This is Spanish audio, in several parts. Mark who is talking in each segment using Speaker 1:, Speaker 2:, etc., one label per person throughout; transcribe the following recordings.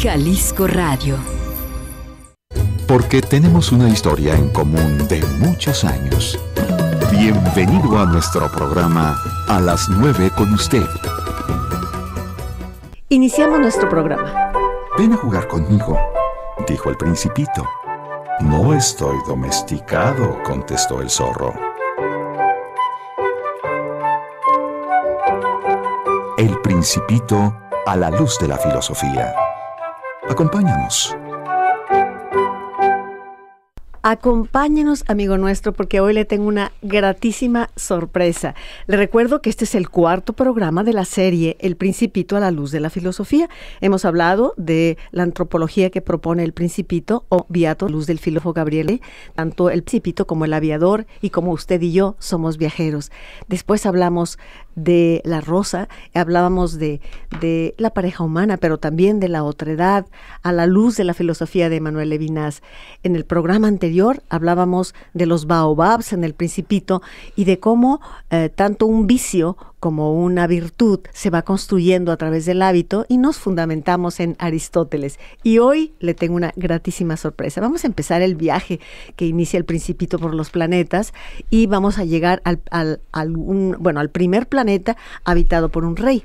Speaker 1: Jalisco Radio. Porque tenemos una historia en común de muchos años. Bienvenido a nuestro programa A las 9 con usted. Iniciamos nuestro programa. Ven a jugar conmigo, dijo el principito. No estoy domesticado, contestó el zorro. El principito a la luz de la filosofía. Acompáñanos. Acompáñenos, amigo nuestro, porque hoy le tengo una gratísima sorpresa. Le recuerdo que este es el cuarto programa de la serie El Principito a la Luz de la Filosofía. Hemos hablado de la antropología que propone el Principito, o Viato, luz del filósofo Gabriele, tanto el Principito como el aviador, y como usted y yo somos viajeros. Después hablamos de la rosa, hablábamos de, la pareja humana, pero también de la otredad, a la luz de la filosofía de Manuel Levinas. En el programa anterior hablábamos de los baobabs en el Principito y de cómo eh, tanto un vicio como una virtud se va construyendo a través del hábito y nos fundamentamos en Aristóteles. Y hoy le tengo una gratísima sorpresa. Vamos a empezar el viaje que inicia el principito por los planetas y vamos a llegar al, al, bueno, al primer planeta habitado por un rey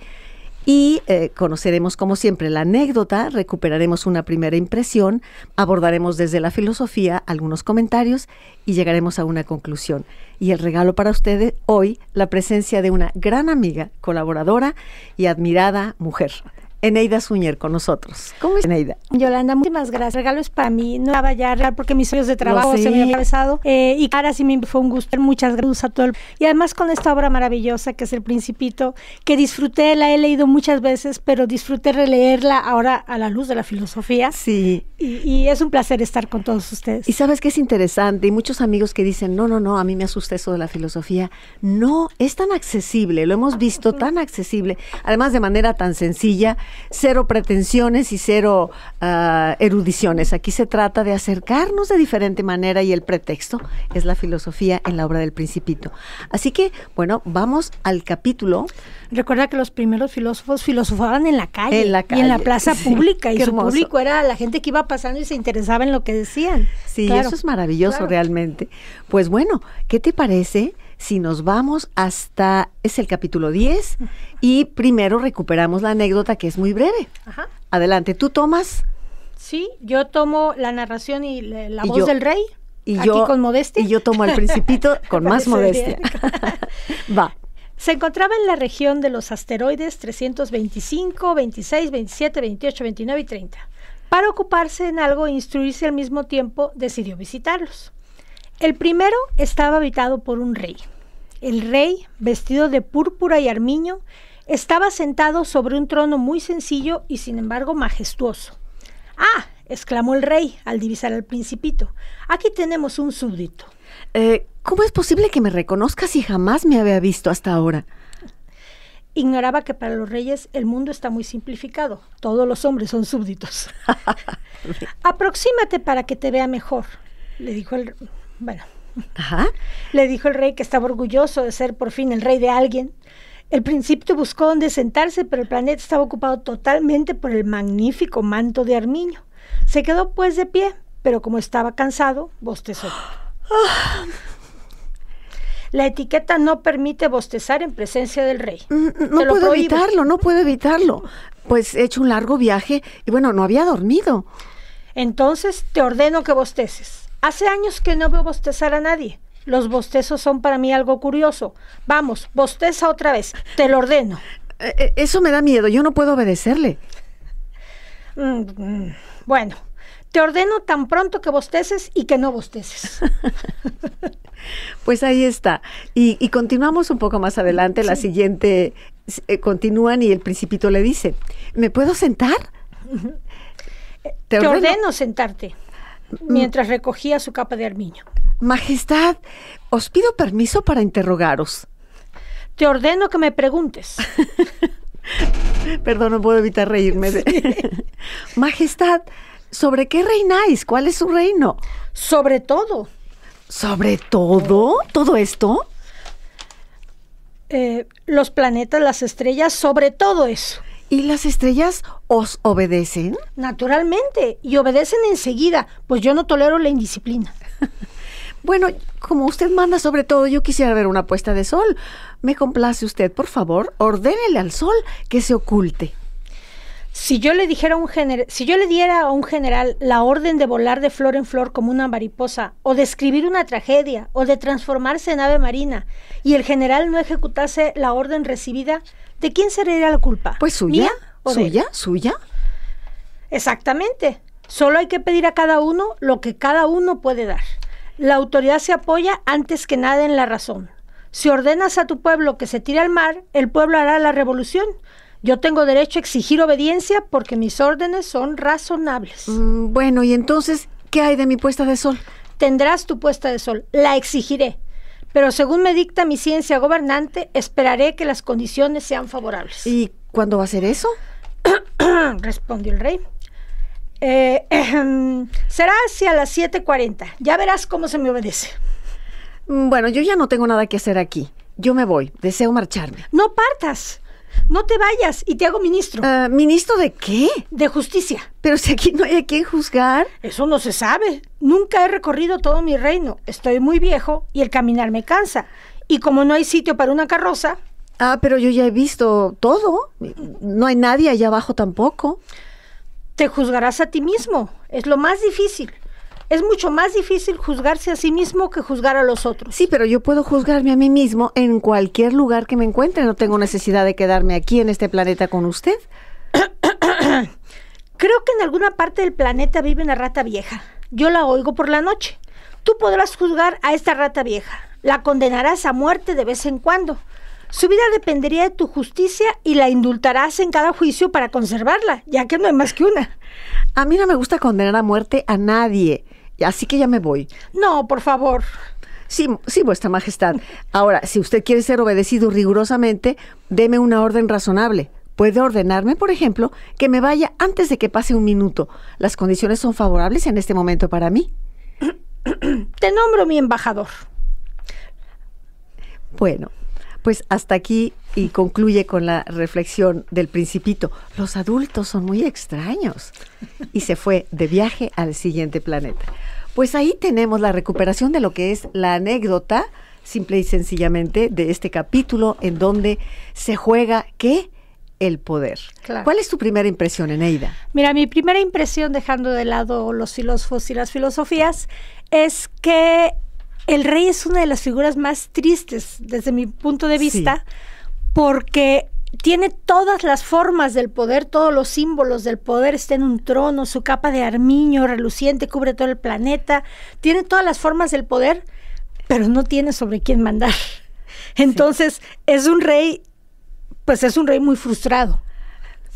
Speaker 1: y eh, conoceremos como siempre la anécdota, recuperaremos una primera impresión, abordaremos desde la filosofía algunos comentarios y llegaremos a una conclusión. Y el regalo para ustedes hoy, la presencia de una gran amiga, colaboradora y admirada mujer. Eneida Suñer con nosotros. ¿Cómo es Eneida?
Speaker 2: Yolanda, muchísimas gracias. Regalo es para mí. No estaba vaya porque mis sueños de trabajo se me han atravesado. Eh, y ahora sí me fue un gusto. Muchas gracias a todo Y además con esta obra maravillosa que es El Principito, que disfruté, la he leído muchas veces, pero disfruté releerla ahora a la luz de la filosofía. Sí. Y, y es un placer estar con
Speaker 1: todos ustedes. Y sabes que es interesante, y muchos amigos que dicen, no, no, no, a mí me asusta eso de la filosofía. No, es tan accesible, lo hemos visto tan accesible, además de manera tan sencilla cero pretensiones y cero ah, erudiciones. Aquí se trata de acercarnos de diferente manera y el pretexto es la filosofía en la obra del principito. Así que, bueno, vamos al capítulo. Recuerda que los primeros filósofos filosofaban en la calle, y en la plaza pública y su público era
Speaker 2: la gente que iba pasando y se interesaba en lo que decían. Sí, eso es maravilloso
Speaker 1: realmente. Pues bueno, ¿qué te parece? si nos vamos hasta, es el capítulo 10, y primero recuperamos la anécdota que es muy breve. Adelante, ¿tú tomas?
Speaker 2: Sí, yo tomo la narración y la, voz del rey.
Speaker 1: Y yo, con modestia. Y yo tomo al principito con más modestia. Va.
Speaker 2: Se encontraba en la región de los asteroides 325, 26, 27, 28, 29 y 30. Para ocuparse en algo e instruirse al mismo tiempo, decidió visitarlos. El primero estaba habitado por un rey. El rey, vestido de púrpura y armiño, estaba sentado sobre un trono muy sencillo y sin embargo majestuoso. ¡Ah! exclamó el rey al divisar al principito. Aquí
Speaker 1: tenemos un súbdito. Eh, ¿Cómo es posible que me reconozcas si jamás me había visto hasta ahora?
Speaker 2: Ignoraba que para los reyes el mundo está muy simplificado. Todos los hombres son súbditos. Aproxímate para que te vea mejor, le dijo el, bueno. Le dijo el rey que estaba orgulloso de ser por fin el rey de alguien. El príncipe buscó donde sentarse, pero el planeta estaba ocupado totalmente por el magnífico manto de Armiño. Se quedó pues de pie, pero como estaba cansado, bostezó. La etiqueta no permite bostezar en presencia del rey. Mm, mm, no, puedo evitarlo, no
Speaker 1: puedo evitarlo. Pues he hecho un largo viaje y bueno, no había dormido. Entonces
Speaker 2: te ordeno que bosteces. Hace años que no veo bostezar a nadie. Los bostezos son para mí algo curioso. Vamos, bosteza otra vez. Te lo ordeno. Eh, eh, eso me da miedo. Yo no puedo obedecerle. Mm, mm. bueno, te ordeno tan pronto que bosteces y que no bosteces.
Speaker 1: pues ahí está. Y, continuamos un poco más adelante. La siguiente eh, continúan y el principito le dice, ¿me puedo sentar? te, ordeno
Speaker 2: sentarte. Mm. mientras recogía su
Speaker 1: capa de armiño. Majestad, os pido permiso para interrogaros. Te ordeno que me preguntes. Perdón, no puedo evitar reírme. Majestad, ¿sobre qué reináis? ¿Cuál es su reino? Sobre todo. ¿Sobre todo? ¿Todo esto?
Speaker 2: Eh, los planetas, las estrellas, sobre todo eso. ¿Y las estrellas os
Speaker 1: obedecen?
Speaker 2: Naturalmente, y obedecen enseguida, pues yo no tolero la indisciplina.
Speaker 1: bueno, como usted manda sobre todo, yo quisiera ver una puesta de sol. Me complace usted, por favor, ordénele al sol que se oculte. Si yo
Speaker 2: le dijera un si yo le diera a un general la orden de volar de flor en flor como una mariposa, o de escribir una tragedia, o de transformarse en ave marina, y el general no ejecutase la orden recibida, ¿De quién sería la culpa? Pues suya. o ¿Suya? ¿Suya? Exactamente. Solo hay que pedir a cada uno lo que cada uno puede dar. La autoridad se apoya antes que nada en la razón. Si ordenas a tu pueblo que se tire al mar, el pueblo hará la revolución. Yo tengo derecho a exigir obediencia porque mis órdenes son razonables. Mm, bueno, y entonces, ¿qué hay de mi puesta de sol? Tendrás tu puesta de sol. La exigiré pero según me dicta mi ciencia gobernante, esperaré que las condiciones sean favorables.
Speaker 1: ¿Y cuándo va a ser eso?
Speaker 2: Respondió el rey. Eh, será hacia las 7.40. Ya
Speaker 1: verás cómo se me obedece. Mm, bueno, yo ya no tengo nada que hacer aquí. Yo me voy. Deseo marcharme. No partas no te vayas y te hago ministro. Ah, ¿Ministro de qué?
Speaker 2: De justicia. Pero si aquí no hay a quién juzgar. Eso no se sabe. Nunca he recorrido todo mi reino. Estoy muy viejo y el caminar me cansa. Y como no hay sitio para una carroza... Ah, pero yo ya he visto todo. No hay nadie allá abajo tampoco. Te juzgarás a ti mismo. Es lo más difícil es mucho más difícil
Speaker 1: juzgarse a sí mismo que juzgar a los otros. Sí, pero yo puedo juzgarme a mí mismo en cualquier lugar que me encuentre. No tengo necesidad de quedarme aquí en este planeta con usted. Creo que en alguna parte del planeta vive una rata vieja. Yo la oigo por la noche.
Speaker 2: Tú podrás juzgar a esta rata vieja. La condenarás a muerte de vez en cuando. Su vida dependería de tu justicia y la indultarás en cada juicio para conservarla, ya que
Speaker 1: no hay más que una. A mí no me gusta condenar a muerte a nadie. Así que ya me voy. No, por favor. Sí, sí, vuestra majestad. Ahora, si usted quiere ser obedecido rigurosamente, deme una orden razonable. Puede ordenarme, por ejemplo, que me vaya antes de que pase un minuto. Las condiciones son favorables en este momento para mí. Te nombro mi embajador. Bueno, pues hasta aquí y concluye con la reflexión del principito. Los adultos son muy extraños. Y se fue de viaje al siguiente planeta. Pues ahí tenemos la recuperación de lo que es la anécdota, simple y sencillamente, de este capítulo en donde se juega qué? el poder. ¿Cuál es tu primera impresión, Eneida?
Speaker 2: Mira, mi primera impresión, dejando de lado los filósofos y las filosofías, es que el rey es una de las figuras más tristes desde mi punto de vista, porque tiene todas las formas del poder, todos los símbolos del poder, está en un trono, su capa de armiño reluciente cubre todo el planeta, tiene todas las formas del poder, pero no tiene sobre quién mandar. Entonces, es
Speaker 1: un rey, pues es un rey muy frustrado.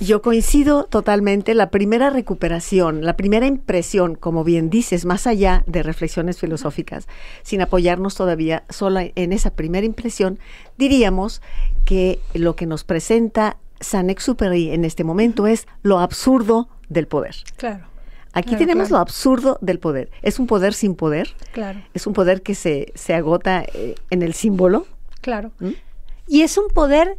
Speaker 1: Yo coincido totalmente. La primera recuperación, la primera impresión, como bien dices, más allá de reflexiones filosóficas, sin apoyarnos todavía sola en esa primera impresión, diríamos que lo que nos presenta San Exupéry en este momento es lo absurdo del poder. Claro. Aquí tenemos lo absurdo del poder. Es un poder sin poder. Claro. Es un poder que se, se agota eh, en el símbolo. Claro. ¿Mm?
Speaker 2: Y es un poder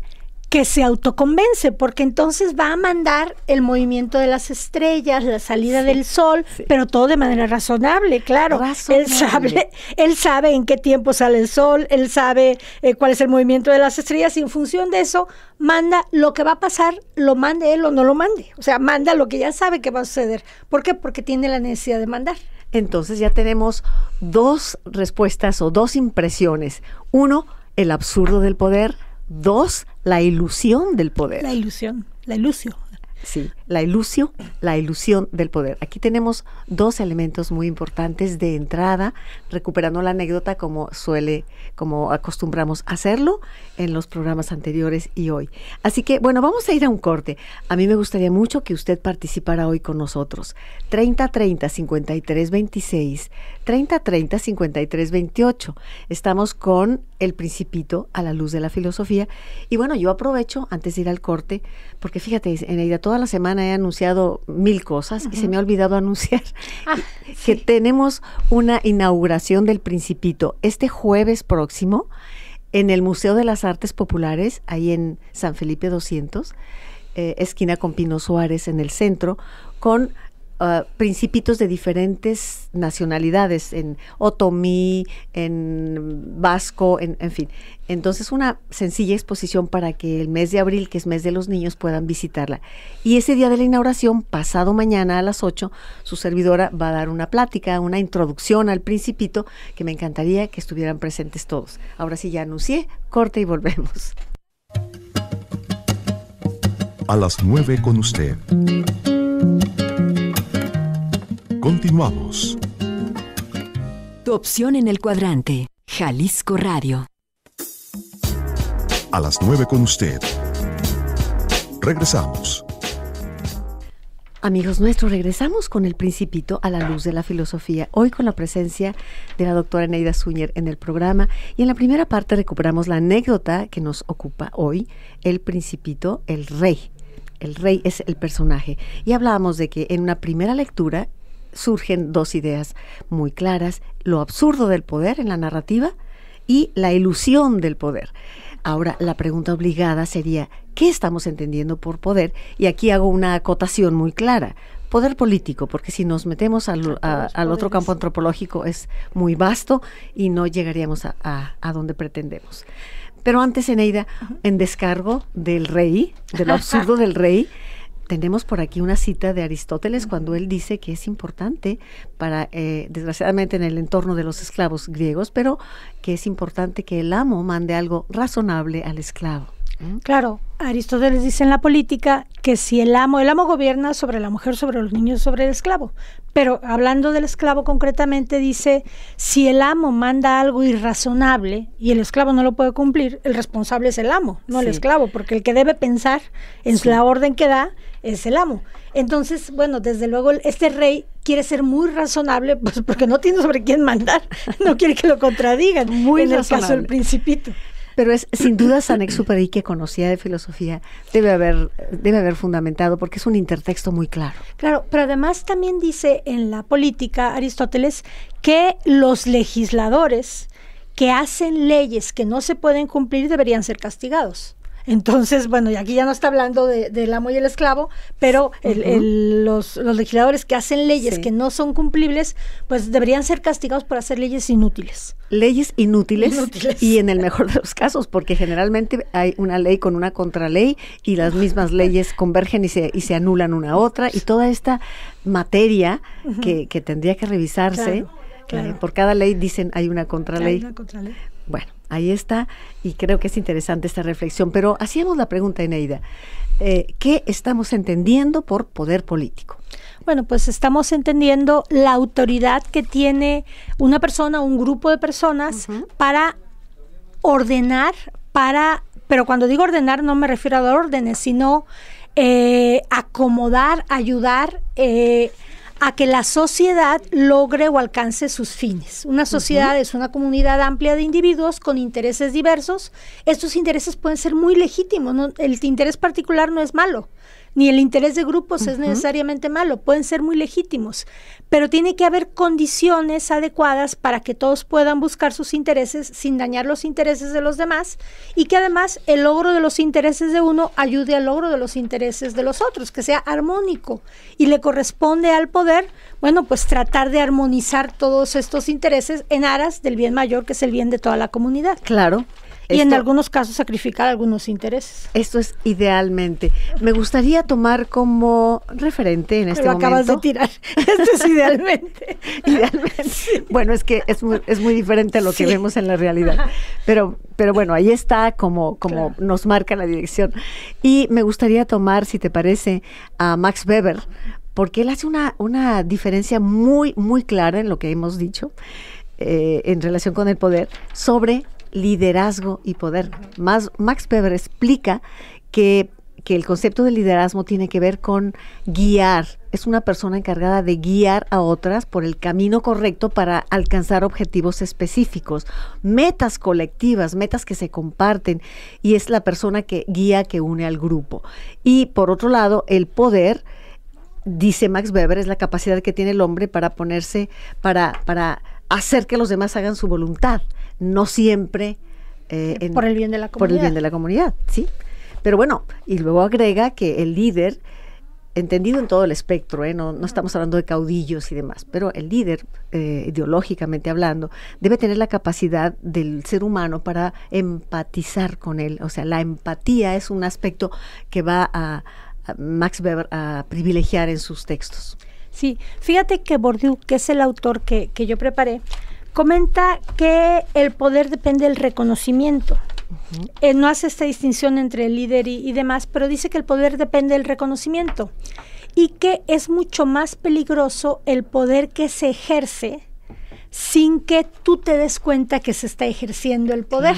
Speaker 2: que se autoconvence, porque entonces va a mandar el movimiento de las estrellas, la salida del sol, pero todo de manera razonable, claro. Él, sabe, él sabe en qué tiempo sale el sol, él sabe eh, cuál es el movimiento de las estrellas y en función de eso manda lo que va a pasar, lo mande él o no lo mande. O sea, manda lo
Speaker 1: que ya sabe que va a suceder. ¿Por qué? Porque tiene la necesidad de mandar. Entonces ya tenemos dos respuestas o dos impresiones. Uno, el absurdo del poder Dos, la ilusión del poder. La ilusión, la ilusión. Sí la ilusión, la ilusión del poder. Aquí tenemos dos elementos muy importantes de entrada, recuperando la anécdota como suele, como acostumbramos hacerlo en los programas anteriores y hoy. Así que, bueno, vamos a ir a un corte. A mí me gustaría mucho que usted participara hoy con nosotros. 30 30 53 26, 30 30 53 28. Estamos con El Principito a la luz de la filosofía. Y bueno, yo aprovecho antes de ir al corte, porque fíjate, en Eneida, toda la semana he anunciado mil cosas y se me ha olvidado anunciar ah, que tenemos una inauguración del Principito este jueves próximo en el Museo de las Artes Populares, ahí en San Felipe 200, eh, esquina con Pino Suárez en el centro, con Ah, principitos de diferentes nacionalidades, en otomí, en vasco, en, en, fin. Entonces, una sencilla exposición para que el mes de abril, que es mes de los niños, puedan visitarla. Y ese día de la inauguración, pasado mañana a las 8, su servidora va a dar una plática, una introducción al principito, que me encantaría que estuvieran presentes todos. Ahora sí, ya anuncié, corte y volvemos. A las 9 con usted Continuamos. Tu opción en el cuadrante, Jalisco Radio. A las nueve con usted. Regresamos. Amigos nuestros, regresamos con el Principito a la luz de la filosofía, hoy con la presencia de la doctora Neida Suñer en el programa y en la primera parte recuperamos la anécdota que nos ocupa hoy, el Principito, el rey. El rey es el personaje. Y hablábamos de que en una primera lectura surgen dos ideas muy claras, lo absurdo del poder en la narrativa y la ilusión del poder. Ahora, la pregunta obligada sería, ¿qué estamos entendiendo por poder? Y aquí hago una acotación muy clara. Poder político, porque si nos metemos al, otro campo antropológico es muy vasto y no llegaríamos a, a donde pretendemos. Pero antes, Eneida, en descargo del rey, de lo absurdo del rey, tenemos por aquí una cita de Aristóteles cuando él dice que es importante para, eh, desgraciadamente en el entorno de los esclavos griegos, pero que es importante que el amo mande algo razonable al esclavo. Claro, Aristóteles dice en la política que si el amo, el amo gobierna sobre
Speaker 2: la mujer, sobre los niños, sobre el esclavo, pero hablando del esclavo concretamente dice, si el amo manda algo irrazonable y el esclavo no lo puede cumplir, el responsable es el amo, no el esclavo, porque el que debe pensar en la orden que da es el amo. Entonces, bueno, desde luego este rey quiere ser muy razonable, pues porque no tiene sobre quién mandar, no quiere que lo contradigan, muy en el caso del principito.
Speaker 1: Pero es sin duda San y que conocía de filosofía debe haber debe haber fundamentado porque es un intertexto muy claro.
Speaker 2: Claro, pero además también dice en la política Aristóteles que los legisladores que hacen leyes que no se pueden cumplir deberían ser castigados. Entonces, bueno, y aquí ya no está hablando de, del amo y el esclavo, pero los, legisladores que hacen leyes que no son cumplibles, pues deberían ser castigados por hacer
Speaker 1: leyes inútiles. Leyes inútiles, y en el mejor de los casos, porque generalmente hay una ley con una contraley y las mismas leyes convergen y se, anulan una a otra y toda esta materia que, tendría que revisarse. Eh, por cada ley dicen hay una contraley. Hay una contraley. Bueno, Ahí está, y creo que es interesante esta reflexión. Pero hacíamos la pregunta, Ineida. Eh, ¿qué estamos entendiendo por poder político? Bueno, pues estamos entendiendo la autoridad que tiene una
Speaker 2: persona, un grupo de personas para ordenar, para, pero cuando digo ordenar no me refiero a dar órdenes, sino eh, acomodar, ayudar. Eh, a que la sociedad logre o alcance sus fines. Una sociedad es una comunidad amplia de individuos con intereses diversos. Estos intereses pueden ser muy legítimos, el interés particular no es malo, ni el interés de grupos es necesariamente malo, pueden ser muy legítimos, pero tiene que haber condiciones adecuadas para que todos puedan buscar sus intereses sin dañar los intereses de los demás y que además el logro de los intereses de uno ayude al logro de los intereses de los otros, que sea armónico y le corresponde al poder, bueno, pues tratar de armonizar todos estos intereses en aras del bien mayor que es el bien de toda la comunidad. Claro y en algunos casos sacrificar
Speaker 1: algunos intereses. Esto es idealmente. Me gustaría tomar como referente en este momento. Lo acabas de tirar. Esto es idealmente. Bueno, es que es muy, diferente a lo que vemos en la realidad. Pero, pero bueno, ahí está como, como nos marca la dirección. Y me gustaría tomar, si te parece, a Max Weber, porque él hace una, una diferencia muy, muy clara en lo que hemos dicho. Eh, en relación con el poder sobre liderazgo y poder. Max Weber explica que, que el concepto de liderazgo tiene que ver con guiar. Es una persona encargada de guiar a otras por el camino correcto para alcanzar objetivos específicos, metas colectivas, metas que se comparten y es la persona que guía, que une al grupo. Y por otro lado, el poder dice Max Weber, es la capacidad que tiene el hombre para ponerse, para, para hacer que los demás hagan su voluntad no siempre... Eh, por el bien de la comunidad. de la comunidad, sí. Pero bueno, y luego agrega que el líder, entendido en todo el espectro, ¿eh? no, estamos hablando de caudillos y demás, pero el líder, eh, ideológicamente hablando, debe tener la capacidad del ser humano para empatizar con él. O sea, la empatía es un aspecto que va a, Max Weber a privilegiar en sus textos. Sí, fíjate que Bourdieu, que es el autor que, que yo preparé,
Speaker 2: comenta que el poder depende del reconocimiento. Eh, no hace esta distinción entre el líder y, demás, pero dice que el poder depende del reconocimiento y que es mucho más peligroso el poder que se ejerce sin que tú te des cuenta que se está ejerciendo el poder.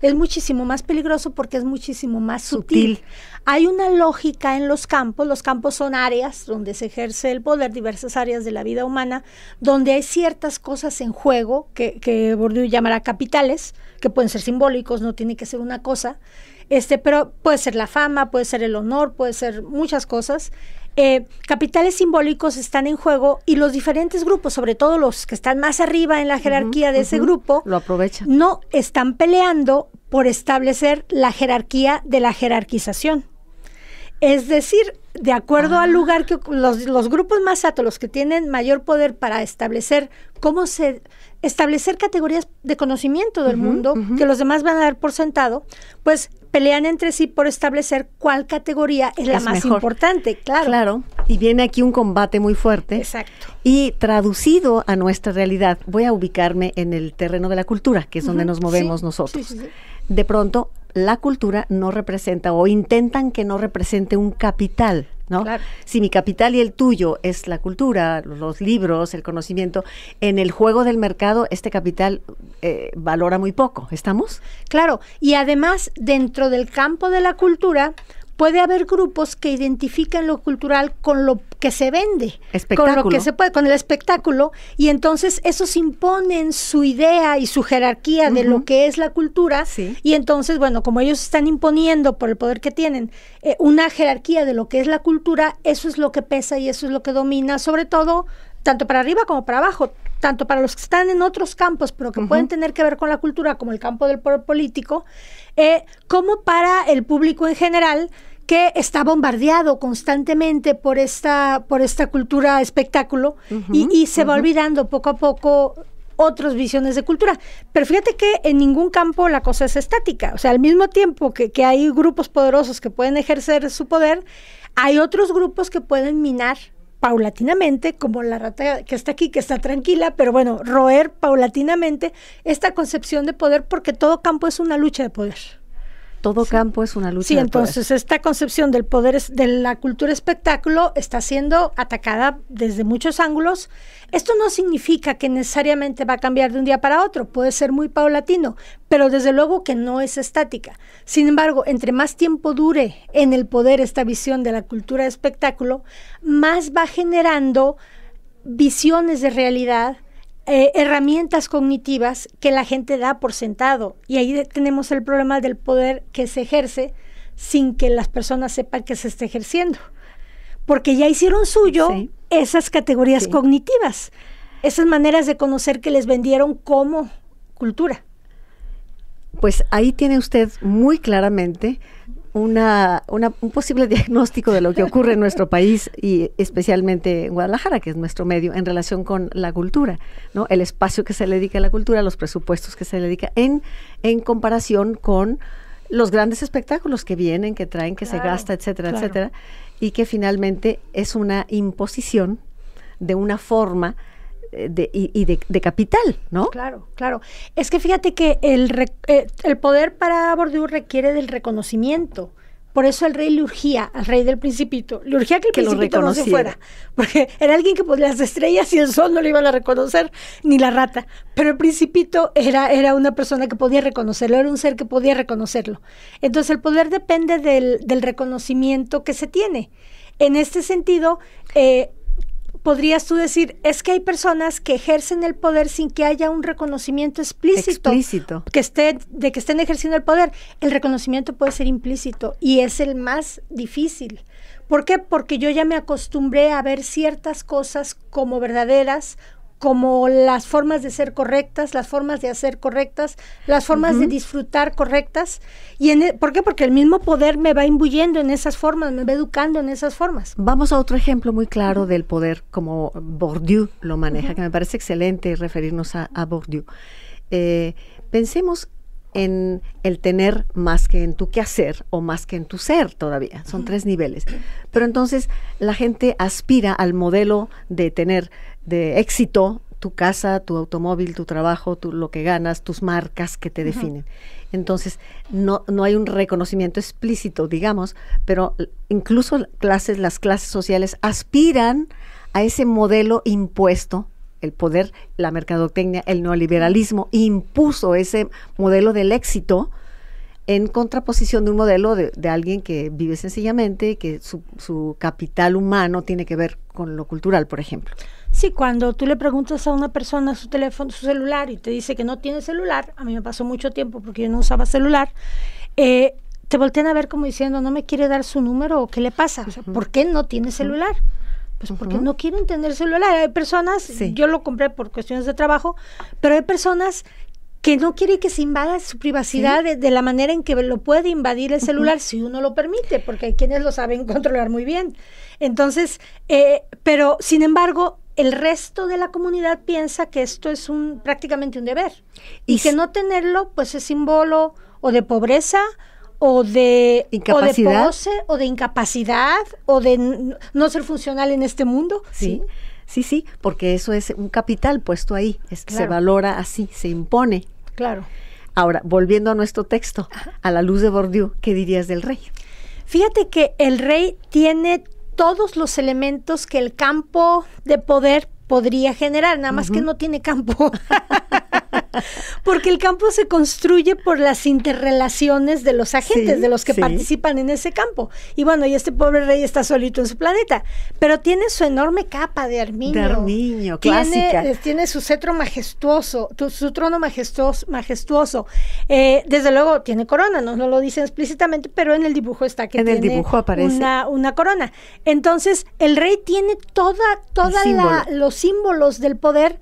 Speaker 2: Es muchísimo más peligroso porque es muchísimo más sutil. Hay una lógica en los campos, los campos son áreas donde se ejerce el poder, diversas áreas de la vida humana, donde hay ciertas cosas en juego que, que Bourdieu llamará capitales, que pueden ser simbólicos, no tiene que ser una cosa, este, pero puede ser la fama, puede ser el honor, puede ser muchas cosas. Eh, capitales simbólicos están en juego y los diferentes grupos, sobre todo los que están más arriba en la jerarquía de ese grupo, lo No están peleando por establecer la jerarquía de la jerarquización. Es decir, de acuerdo al ah. lugar que los, grupos más altos, los que tienen mayor poder para establecer cómo se establecer categorías de conocimiento del mundo que los demás van a dar por sentado, pues pelean
Speaker 1: entre sí por establecer cuál categoría es la más importante, claro. Claro, y viene aquí un combate muy fuerte. Exacto. Y traducido a nuestra realidad, voy a ubicarme en el terreno de la cultura, que es donde nos movemos nosotros. de pronto la cultura no representa o intentan que no represente un capital. ¿no? Si mi capital y el tuyo es la cultura, los libros, el conocimiento, en el juego del mercado este capital eh, valora muy poco, ¿estamos? Claro, y además dentro del
Speaker 2: campo de la cultura puede haber grupos que identifican lo cultural con lo que se vende, con lo que se puede, con el espectáculo, y entonces esos imponen su idea y su jerarquía de lo que es la cultura, y entonces, bueno, como ellos están imponiendo por el poder que tienen eh, una jerarquía de lo que es la cultura, eso es lo que pesa y eso es lo que domina, sobre todo tanto para arriba como para abajo tanto para los que están en otros campos, pero que pueden tener que ver con la cultura, como el campo del poder político, eh, como para el público en general que está bombardeado constantemente por esta, por esta cultura espectáculo y, se va olvidando poco a poco otras visiones de cultura. Pero fíjate que en ningún campo la cosa es estática. O sea, al mismo tiempo que hay grupos poderosos que pueden ejercer su poder, hay otros grupos que pueden minar paulatinamente, como la rata que está aquí, que está tranquila, pero bueno, roer paulatinamente esta concepción de poder porque todo campo es una lucha de poder todo campo
Speaker 1: es una lucha. Sí, entonces
Speaker 2: esta concepción del poder de la cultura espectáculo está siendo atacada desde muchos ángulos. Esto no significa que necesariamente va a cambiar de un día para otro, puede ser muy paulatino, pero desde luego que no es estática. Sin embargo, entre más tiempo dure en el poder esta visión de la cultura espectáculo, más va generando visiones de realidad eh, herramientas cognitivas que la gente da por sentado. Y ahí tenemos el problema del poder que se ejerce sin que las personas sepan que se está ejerciendo. Porque ya hicieron suyo esas categorías cognitivas, esas maneras de conocer que les vendieron
Speaker 1: como cultura. Pues ahí tiene usted muy claramente una, una, un posible diagnóstico de lo que ocurre en nuestro país y especialmente en Guadalajara, que es nuestro medio, en relación con la cultura, ¿no? El espacio que se le dedica a la cultura, los presupuestos que se le dedica en, en comparación con los grandes espectáculos que vienen, que traen, que se gasta, etcétera, etcétera, y que finalmente es una imposición de una forma eh, y, de, capital, ¿no? Claro, claro. Es que fíjate que el, eh, el poder para Bordeaux requiere del
Speaker 2: reconocimiento. Por eso el rey le urgía, al rey del principito, le urgía que el principito no se fuera, porque era alguien que pues, las estrellas y el sol no le iban a reconocer, ni la rata, pero el principito era, era una persona que podía reconocerlo, era un ser que podía reconocerlo. Entonces el poder depende del, reconocimiento que se tiene. En este sentido, eh, podrías tú decir, es que hay personas que ejercen el poder sin que haya un reconocimiento explícito, explícito. Que esté, de que estén ejerciendo el poder. El reconocimiento puede ser implícito y es el más difícil. ¿Por qué? Porque yo ya me acostumbré a ver ciertas cosas como verdaderas como las formas de ser correctas, las formas de hacer correctas, las formas de disfrutar correctas. Y e, ¿Por qué? Porque el mismo poder me va imbuyendo en esas formas, me va educando en esas formas. Vamos a otro ejemplo muy claro
Speaker 1: del poder, como Bourdieu lo maneja, que me parece excelente referirnos a, Bourdieu. Eh, pensemos en el tener más que en tu quehacer o más que en tu ser todavía. Son tres niveles. Pero entonces la gente aspira al modelo de tener de éxito, tu casa, tu automóvil, tu trabajo, tu, lo que ganas, tus marcas que te definen. Entonces, no, no hay un reconocimiento explícito, digamos, pero incluso clases, las clases sociales aspiran a ese modelo impuesto el poder, la mercadotecnia, el neoliberalismo impuso ese modelo del éxito en contraposición de un modelo de, de alguien que vive sencillamente, que su, su, capital humano tiene que ver con lo cultural, por ejemplo.
Speaker 2: Sí, cuando tú le preguntas a una persona su teléfono, su celular y te dice que no tiene celular, a mí me pasó mucho tiempo porque yo no usaba celular, eh, te voltean a ver como diciendo, no me quiere dar su número o qué le pasa, ¿por qué no tiene celular? Pues porque no quieren tener celular. Hay personas, yo lo compré por cuestiones de trabajo, pero hay personas que no quieren que se invada su privacidad de, la manera en que lo puede invadir el celular si uno lo permite, porque hay quienes lo saben controlar muy bien. Entonces, eh, pero sin embargo, el resto de la comunidad piensa que esto es un prácticamente un deber y, que no tenerlo pues es símbolo o de pobreza o
Speaker 1: de incapacidad
Speaker 2: o de, incapacidad o de no ser funcional en este
Speaker 1: mundo, ¿sí? Sí, sí, porque eso es un capital puesto ahí, es que se valora así, se impone. Claro. Ahora, volviendo a nuestro texto, a la luz de Bourdieu, ¿qué dirías del rey? Fíjate que el rey tiene todos los elementos que
Speaker 2: el campo de poder podría generar, nada más que no tiene campo. Porque el campo se construye por las interrelaciones de los agentes, de los que participan en ese campo. Y bueno, y este pobre rey está solito en su planeta, pero tiene su enorme capa de armiño. De tiene, clásica. Tiene su cetro majestuoso, su trono majestuoso. majestuoso. Eh, desde luego tiene corona, no, lo dicen explícitamente, pero en el dibujo está que en el dibujo aparece. Una, corona. Entonces, el rey tiene toda, los símbolos del poder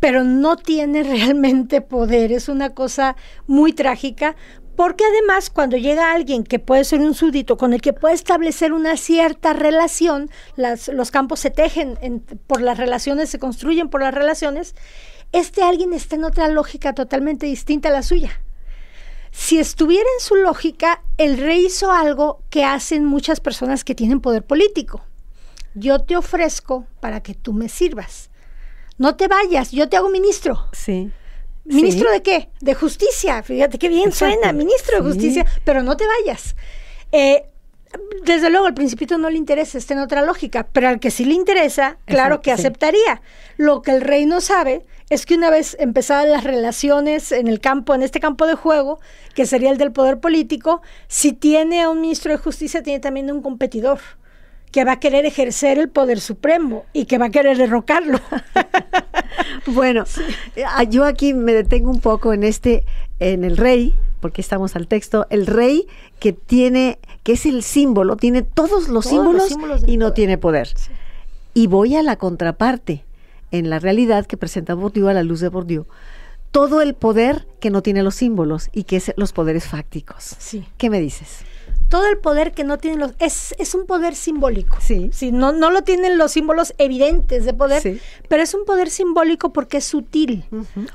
Speaker 2: pero no tiene realmente poder. Es una cosa muy trágica porque además cuando llega alguien que puede ser un súbdito, con el que puede establecer una cierta relación, los campos se tejen por las relaciones, se construyen por las relaciones, este alguien está en otra lógica totalmente distinta a la suya. Si estuviera en su lógica, el rey hizo algo que hacen muchas personas que tienen poder político. Yo te ofrezco para que tú me sirvas no te vayas, yo te hago ministro. Sí. ¿Ministro de qué? De justicia. Fíjate qué bien suena, ministro de justicia, pero no te vayas. Eh, desde luego al principito no le interesa, está en otra lógica, pero al que sí le interesa, claro que aceptaría. Lo que el rey no sabe es que una vez empezadas las relaciones en el campo, en este campo de juego, que sería el del poder político, si tiene a un ministro de justicia, tiene también un competidor que va a querer ejercer el poder
Speaker 1: supremo y que va a querer derrocarlo. bueno, ah, yo aquí me detengo un poco en este, en el rey, porque estamos al texto, el rey que tiene, que es el símbolo, tiene todos los símbolos, y no tiene poder. Y voy a la contraparte, en la realidad que presenta Bourdieu a la luz de Bourdieu todo el poder que no tiene los símbolos y que es los poderes fácticos. ¿Qué me dices?
Speaker 2: todo el poder que no tienen los... Es, es un poder simbólico. Sí. sí. no, no lo tienen los símbolos evidentes de poder, pero es un poder simbólico porque es sutil.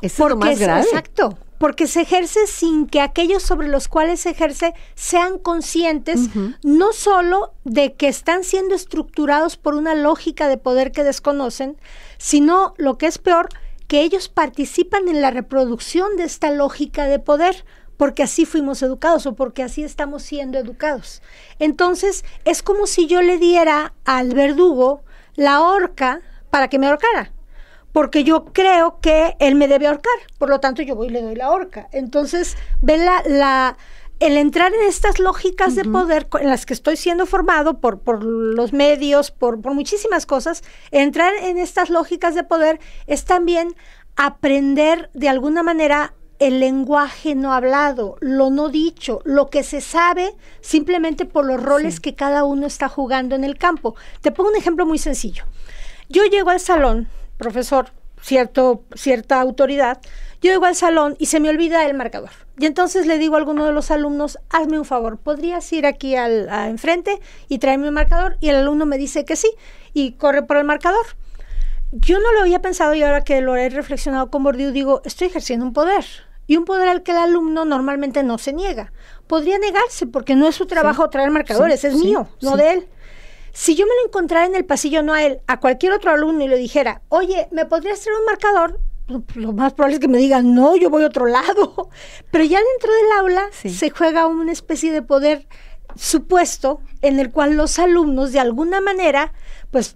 Speaker 2: Es porque es, Exacto. Porque se ejerce sin que aquellos sobre los cuales se ejerce sean conscientes, no solo de que están siendo estructurados por una lógica de poder que desconocen, sino, lo que es peor, que ellos participan en la reproducción de esta lógica de poder porque así fuimos educados o porque así estamos siendo educados. Entonces, es como si yo le diera al verdugo la horca para que me ahorcara, porque yo creo que él me debe ahorcar, por lo tanto yo voy y le doy la horca. Entonces, ve la, el entrar en estas lógicas de poder en las que estoy siendo formado por, por los medios, por, por muchísimas cosas, entrar en estas lógicas de poder es también aprender de alguna manera el lenguaje no hablado, lo no dicho, lo que se sabe simplemente por los roles que cada uno está jugando en el campo. Te pongo un ejemplo muy sencillo. Yo llego al salón, profesor, cierto, cierta autoridad, yo llego al salón y se me olvida el marcador. Y entonces le digo a alguno de los alumnos, hazme un favor, ¿podrías ir aquí al enfrente y traerme un marcador? Y el alumno me dice que sí y corre por el marcador. Yo no lo había pensado y ahora que lo he reflexionado con Bourdieu, digo, estoy ejerciendo un poder. Y un poder al que el alumno normalmente no se niega. Podría negarse porque no es su trabajo traer marcadores, es mío, no de él. Si yo me lo encontrara en el pasillo, no a él, a cualquier otro alumno y le dijera, oye, ¿me podrías traer un marcador? Lo más probable es que me digan, no, yo voy a otro lado. Pero ya dentro del aula se juega una especie de poder supuesto en el cual los alumnos de alguna manera pues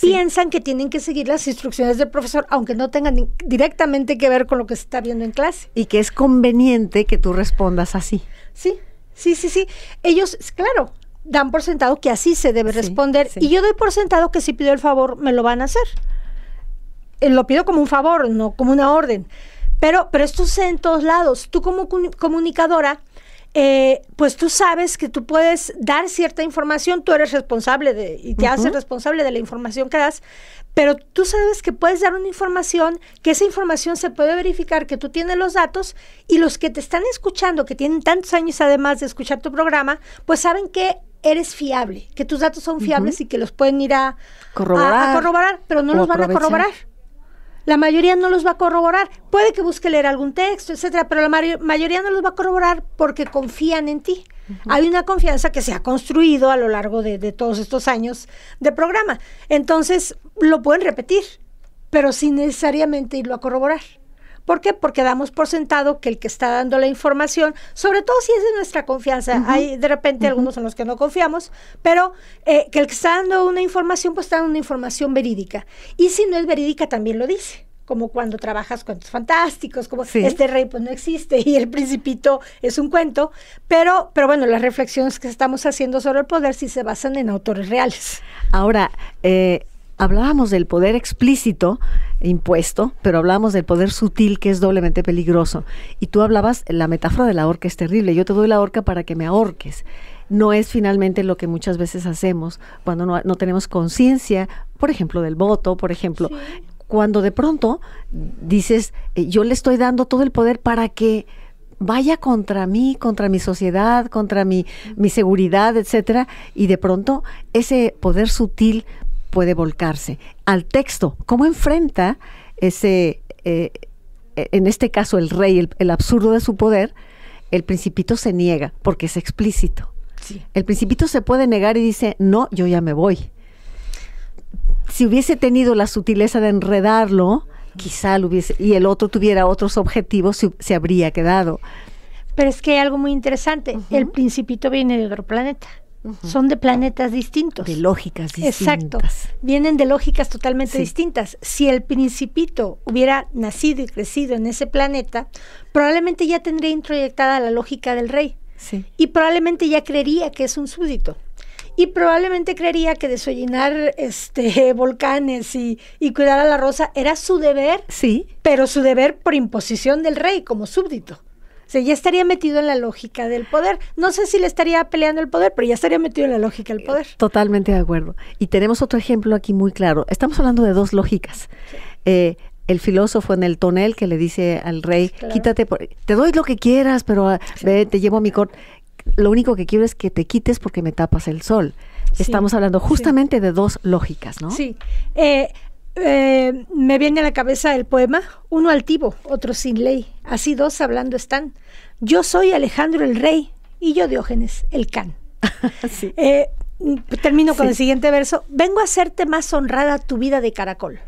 Speaker 2: piensan que tienen que seguir las instrucciones del profesor, aunque no tengan directamente que ver con lo que se está viendo en clase. Y que es conveniente que tú respondas así. Sí, sí, sí, sí. Ellos, claro, dan por sentado que así se debe responder. Y yo doy por sentado que si pido el favor, me lo van a hacer. Eh, lo pido como un favor, no como una orden. Pero, pero esto se en todos lados. Tú como comunicadora eh, pues tú sabes que tú puedes dar cierta información, tú eres responsable de, y te haces responsable de la información que das, pero tú sabes que puedes dar una información, que esa información se puede verificar, que tú tienes los datos y los que te están escuchando, que tienen tantos años además de escuchar tu programa, pues saben que eres fiable, que tus datos son fiables y que los pueden ir a corroborar pero no los van a corroborar la mayoría no los va a corroborar. Puede que busque leer algún texto, etcétera, pero la mayoría no los va a corroborar porque confían en ti. Hay una confianza que se ha construido a lo largo de todos estos años de programa. Entonces, lo pueden repetir, pero sin necesariamente irlo a corroborar. ¿Por qué? Porque damos por sentado que el que está dando la información, sobre todo si es de nuestra confianza, hay de repente algunos en los que no confiamos, pero eh, que el que está dando una información, pues está dando una información verídica. Y si no es verídica, también lo dice como cuando trabajas cuentos fantásticos, como este rey pues no existe y el principito es un cuento, pero, pero bueno, las reflexiones que estamos haciendo sobre el poder sí se basan en autores reales.
Speaker 1: Ahora, eh, hablábamos del poder explícito impuesto, pero hablábamos del poder sutil que es doblemente peligroso. Y tú hablabas, la metáfora de la horca es terrible, yo te doy la horca para que me ahorques. No es finalmente lo que muchas veces hacemos cuando no, tenemos conciencia, por ejemplo, del voto, por ejemplo, cuando de pronto dices, eh, yo le estoy dando todo el poder para que vaya contra mí, contra mi sociedad, contra mi, mi seguridad, etcétera, y de pronto ese poder sutil puede volcarse al texto. ¿Cómo enfrenta ese, eh, e, en este caso el rey, el, absurdo de su poder? El principito se niega porque es explícito. El principito se puede negar y dice, no, yo ya me voy. Si hubiese tenido la sutileza de enredarlo, quizá lo hubiese, y el otro tuviera otros objetivos, se, habría quedado.
Speaker 2: Pero es que hay algo muy interesante, el principito viene de otro planeta son de planetas distintos. De lógicas distintas. Exacto, vienen de lógicas totalmente distintas. Si el principito hubiera nacido y crecido en ese planeta, probablemente ya tendría introyectada la lógica del rey. Sí. Y probablemente ya creería que es un súbdito y probablemente creería que desollinar este volcanes y, y, cuidar a la rosa era su deber, sí, pero su deber por imposición del rey como súbdito. Este, ya estaría metido en la lógica del poder. No sé si le estaría
Speaker 1: peleando el poder, pero ya estaría metido en la lógica del poder. Totalmente de acuerdo. Y tenemos otro ejemplo aquí muy claro. Estamos hablando de dos lógicas. Eh, el filósofo en el tonel que le dice al rey, quítate, te doy lo que quieras, pero ah, te llevo a mi corte. Lo único que quiero es que te quites porque me tapas el sol. Estamos hablando justamente de dos lógicas, ¿no? Sí.
Speaker 2: Eh, eh, me viene a la cabeza el poema, uno altivo, otro sin ley, así dos hablando están. Yo soy Alejandro el Rey y yo Diógenes el Can. Eh, termino con el siguiente verso. Vengo a hacerte más honrada tu vida de caracol.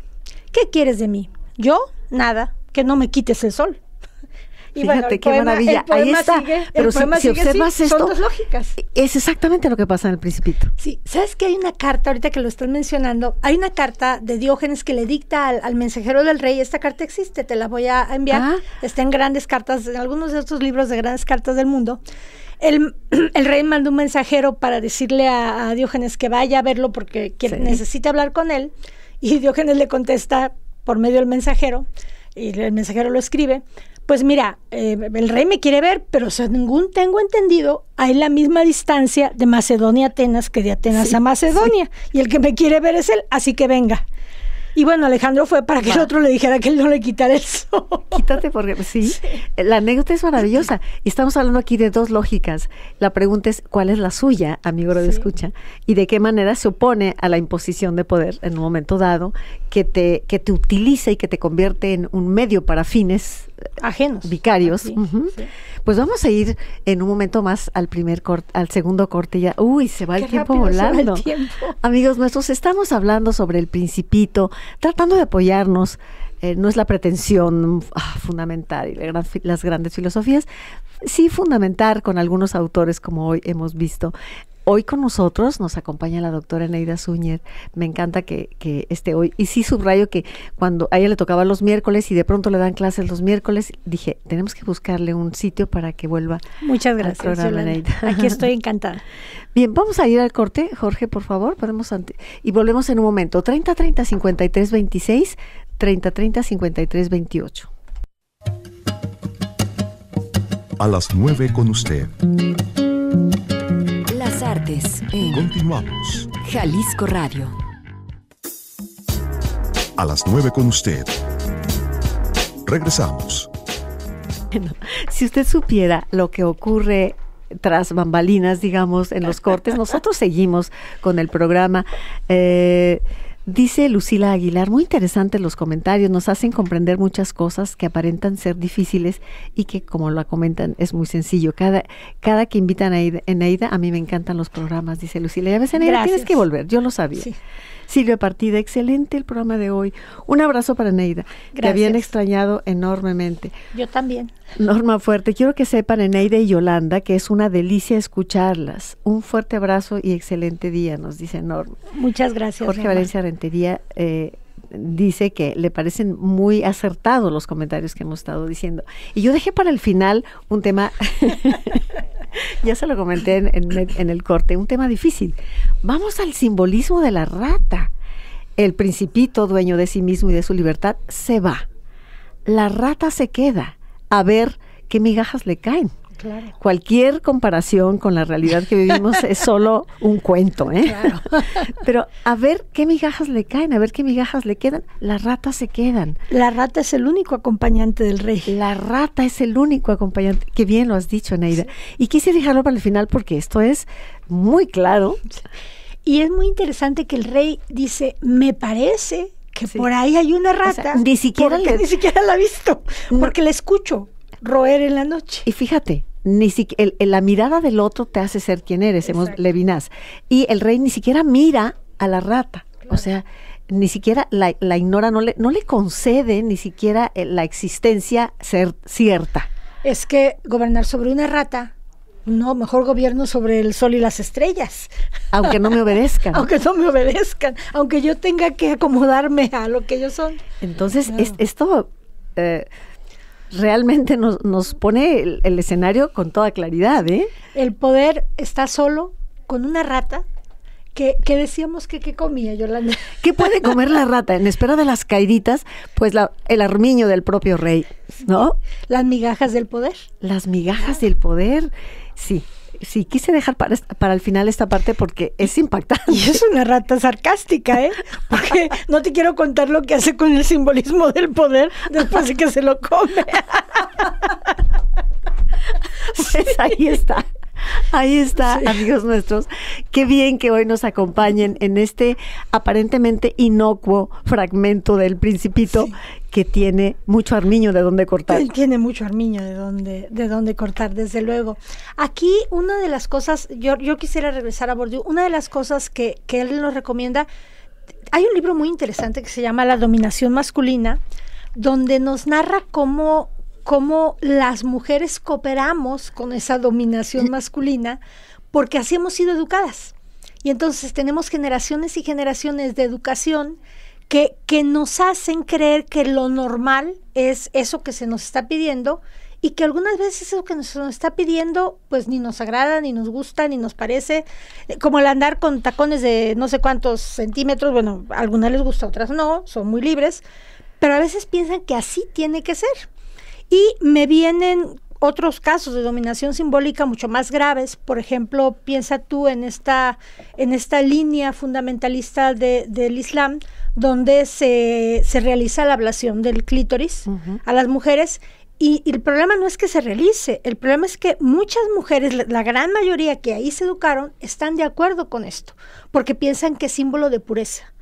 Speaker 2: ¿Qué quieres de mí? Yo, nada, que no me quites el sol. Fíjate qué maravilla. Ahí está. Pero si, observas esto. Son dos lógicas.
Speaker 1: Es exactamente lo que pasa en El Principito. Sí.
Speaker 2: ¿Sabes que hay una carta, ahorita que lo estás mencionando? Hay una carta de Diógenes que le dicta al, mensajero del rey. Esta carta existe, te la voy a enviar. Ah. Está en grandes cartas, en algunos de estos libros de grandes cartas del mundo. El, rey manda un mensajero para decirle a, Diógenes que vaya a verlo porque necesita hablar con él. Y Diógenes le contesta por medio del mensajero. Y el mensajero lo escribe pues mira, eh, el rey me quiere ver, pero ningún tengo entendido, hay la misma distancia de Macedonia a Atenas que de Atenas a Macedonia, y el que me quiere ver es él, así que
Speaker 1: venga. Y bueno, Alejandro fue para que el otro le dijera que él no le quitara el sol. Quítate porque pues, sí, la anécdota es maravillosa. Y estamos hablando aquí de dos lógicas. La pregunta es cuál es la suya, amigo lo escucha, y de qué manera se opone a la imposición de poder en un momento dado que te, que te utiliza y que te convierte en un medio para fines ajenos. Vicarios. Pues vamos a ir en un momento más al primer corte, al segundo corte ya. Uy, se va el tiempo volando. Amigos nuestros, estamos hablando sobre el principito, tratando de apoyarnos. Eh, no es la pretensión ah, fundamental y las grandes filosofías, sí fundamentar con algunos autores como hoy hemos visto. Hoy con nosotros nos acompaña la doctora Neida Zúñer. Me encanta que, esté hoy. Y sí subrayo que cuando a ella le tocaba los miércoles y de pronto le dan clases los miércoles, dije, tenemos que buscarle un sitio para que vuelva. Muchas gracias. Neida. Aquí estoy encantada. Bien, vamos a ir al corte, Jorge, por favor. Podemos ante y volvemos en un momento. 30 30 53 26 30 30 53 28. A las 9 con usted. Artes en Continuamos. Jalisco Radio. A las nueve con usted. Regresamos. si usted supiera lo que ocurre tras bambalinas, digamos, en los cortes, nosotros seguimos con el programa. Eh, Dice Lucila Aguilar, muy interesantes los comentarios, nos hacen comprender muchas cosas que aparentan ser difíciles y que, como lo comentan, es muy sencillo. Cada, cada que invitan a Eneida, a mí me encantan los programas, dice Lucila. Y a veces, Eneida, tienes que volver, yo lo sabía. Silvia Partida, excelente el programa de hoy. Un abrazo para Neida. que Te habían extrañado enormemente. Yo también. Norma Fuerte, quiero que sepan Neida y Yolanda que es una delicia escucharlas. Un fuerte abrazo y excelente día, nos dice Norma. Muchas gracias. Jorge Valencia Rentería. Eh, dice que le parecen muy acertados los comentarios que hemos estado diciendo. Y yo dejé para el final un tema ya se lo comenté en, el corte, un tema difícil. Vamos al simbolismo de la rata. El principito, dueño de sí mismo y de su libertad, se va. La rata se queda a ver qué migajas le caen. Cualquier comparación con la realidad que vivimos es solo un cuento, ¿eh? Pero a ver qué migajas le caen, a ver qué migajas le quedan. Las ratas se quedan. La rata es el único acompañante del rey. La rata es el único acompañante. Qué bien lo has dicho, Neida. Y quise dejarlo para el final porque esto es muy claro. Y es muy interesante que el rey dice, me
Speaker 2: parece que por ahí hay una rata. ni siquiera ni siquiera la ha visto, porque la escucho
Speaker 1: roer en la noche. Y fíjate, ni si, la mirada del otro te hace ser quien eres, hemos, Levinas. Y el rey ni siquiera mira a la rata. O sea, ni siquiera la, ignora, no le, no le concede ni siquiera eh, la existencia ser cierta. Es
Speaker 2: que gobernar sobre una rata no, mejor gobierno sobre el sol y las estrellas. Aunque no me obedezcan. aunque no me obedezcan, aunque yo tenga que
Speaker 1: acomodarme a lo que ellos son. Entonces, esto eh, realmente nos, nos pone el, escenario con toda claridad. ¿eh? El poder está solo con una rata. que, decíamos que qué comía Yolanda? ¿Qué puede comer la rata? En espera de las caiditas, pues la, el armiño del propio rey, ¿no? Las migajas del poder. Las migajas del poder, sí. Sí, quise dejar para, para el final esta parte porque es impactante. Y es una rata sarcástica, ¿eh? Porque no te quiero contar lo que hace con el simbolismo del poder después de que se lo come. Pues ahí está. Ahí está, amigos nuestros. Qué bien que hoy nos acompañen en este aparentemente inocuo fragmento del Principito que tiene mucho armiño de dónde cortar. Tiene
Speaker 2: mucho armiño de dónde, de dónde cortar, desde luego. Aquí una de las cosas, yo, quisiera regresar a Bordeaux, una de las cosas que él nos recomienda, hay un libro muy interesante que se llama La dominación masculina, donde nos narra cómo cómo las mujeres cooperamos con esa dominación masculina porque así hemos sido educadas. Y entonces tenemos generaciones y generaciones de educación que, nos hacen creer que lo normal es eso que se nos está pidiendo y que algunas veces eso que nos, nos, está pidiendo pues ni nos agrada, ni nos gusta, ni nos parece, eh, como el andar con tacones de no sé cuántos centímetros, bueno, a algunas les gusta, otras no, son muy libres, pero a veces piensan que así tiene que ser. Y me vienen otros casos de dominación simbólica mucho más graves. Por ejemplo, piensa tú en esta, en esta línea fundamentalista de, del Islam, donde se, se, realiza la ablación del clítoris a las mujeres. Y, el problema no es que se realice, el problema es que muchas mujeres, la, la gran mayoría que ahí se educaron, están de acuerdo con esto, porque piensan que es símbolo de pureza.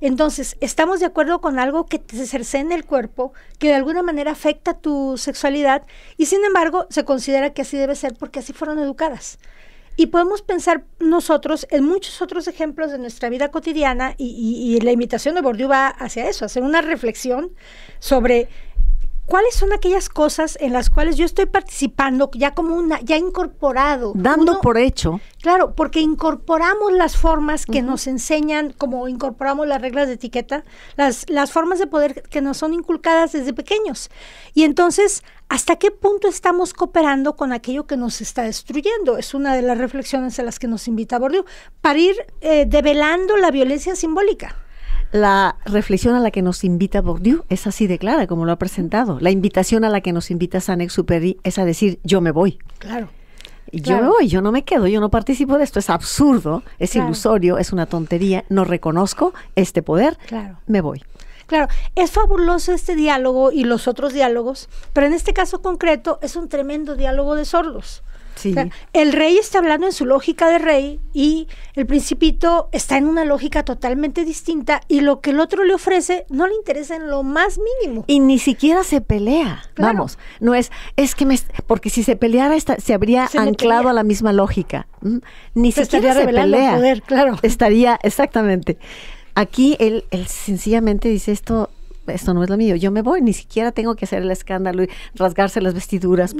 Speaker 2: Entonces, estamos de acuerdo con algo que te cercena en el cuerpo, que de alguna manera afecta tu sexualidad y sin embargo se considera que así debe ser porque así fueron educadas. Y podemos pensar nosotros en muchos otros ejemplos de nuestra vida cotidiana y, la invitación de Bourdieu va hacia eso, hacer una reflexión sobre ¿cuáles son aquellas cosas en las cuales yo estoy participando ya como una, ya incorporado? Dando por hecho. Claro, porque incorporamos las formas que nos enseñan, como incorporamos las reglas de etiqueta, las, las formas de poder que nos son inculcadas desde pequeños. Y entonces, ¿hasta qué punto estamos cooperando con aquello que nos está destruyendo? Es una de las reflexiones a las que nos invita bordeaux para ir eh, develando la violencia simbólica.
Speaker 1: La reflexión a la que nos invita Bourdieu es así de clara, como lo ha presentado. La invitación a la que nos invita Sanex Superi es a decir, yo me voy.
Speaker 2: Claro. Yo me
Speaker 1: voy, yo no me quedo, yo no participo de esto, es absurdo, es ilusorio, es una tontería, no reconozco este poder, claro. me voy.
Speaker 2: Claro, es fabuloso este diálogo y los otros diálogos, pero en este caso concreto es un tremendo diálogo de sordos el rey está hablando en su lógica de rey y el principito está en una lógica totalmente distinta y lo que el
Speaker 1: otro le ofrece no le interesa en lo más mínimo. Y ni siquiera se pelea. Vamos, no es, es que me, porque si se peleara se habría anclado a la misma lógica. Ni se siquiera se pelea. Poder, claro. Estaría, exactamente. Aquí él, sencillamente dice esto esto no es lo mío, yo me voy, ni siquiera tengo que hacer el escándalo y rasgarse las vestiduras.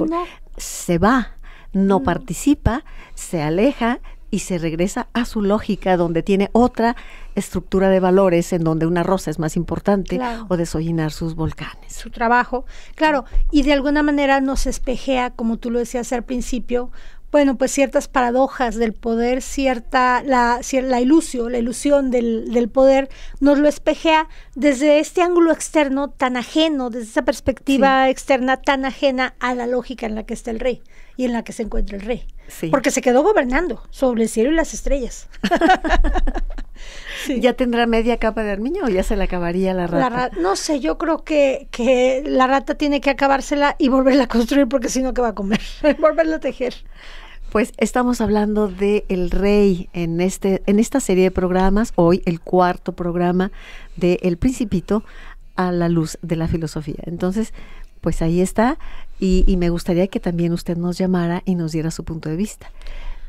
Speaker 1: Se va no mm. participa, se aleja y se regresa a su lógica donde tiene otra estructura de valores en donde una rosa es más importante o desollinar sus volcanes.
Speaker 2: Su trabajo, claro, y de alguna manera nos espejea, como tú lo decías al principio, bueno, pues ciertas paradojas del poder, cierta, la, la la ilusión del, del, poder, nos lo espejea desde este ángulo externo tan ajeno, desde esa perspectiva externa tan ajena a la lógica en la que está el rey y en la que se encuentra el rey. Porque se quedó gobernando sobre
Speaker 1: el cielo y las estrellas. ¿Ya tendrá media capa de armiño o ya se la acabaría la rata?
Speaker 2: no sé, yo creo que, que la rata tiene que acabársela y volverla
Speaker 1: a construir porque si no, ¿qué va a comer? volverla a tejer. Pues estamos hablando de El Rey en este en esta serie de programas, hoy el cuarto programa de El Principito a la luz de la filosofía. Entonces, pues ahí está y, y me gustaría que también usted nos llamara y nos diera su punto de vista. 53-26,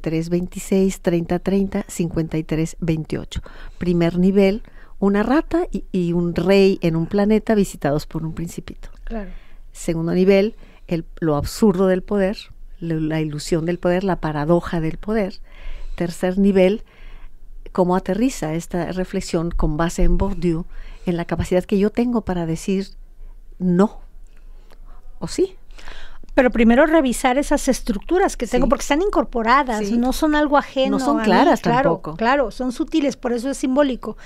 Speaker 1: 3030 5326 3030 5328. Primer nivel, una rata y, un rey en un planeta visitados por un principito. Claro. Segundo nivel, lo absurdo del poder, la ilusión del poder, la paradoja del poder. Tercer nivel, cómo aterriza esta reflexión con base en Bourdieu, en la capacidad que yo tengo para decir no o sí pero primero revisar esas estructuras que tengo, porque
Speaker 2: están incorporadas, no son algo ajeno. No son claras tampoco. Claro, son sutiles, por eso es simbólico.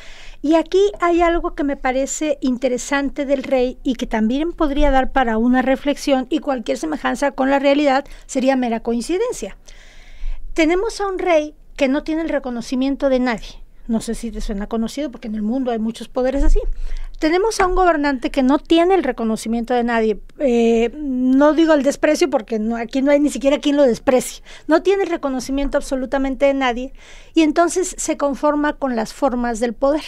Speaker 2: Y aquí hay algo que me parece interesante del rey y que también podría dar para una reflexión y cualquier semejanza con la realidad sería mera coincidencia. Tenemos a un rey que no tiene el reconocimiento de nadie. No sé si te suena conocido porque en el mundo hay muchos poderes así. Tenemos a un gobernante que no tiene el reconocimiento de nadie. Eh, no digo el desprecio porque aquí no hay ni siquiera quien lo desprecie. No tiene el reconocimiento absolutamente de nadie y entonces se conforma con las formas del poder.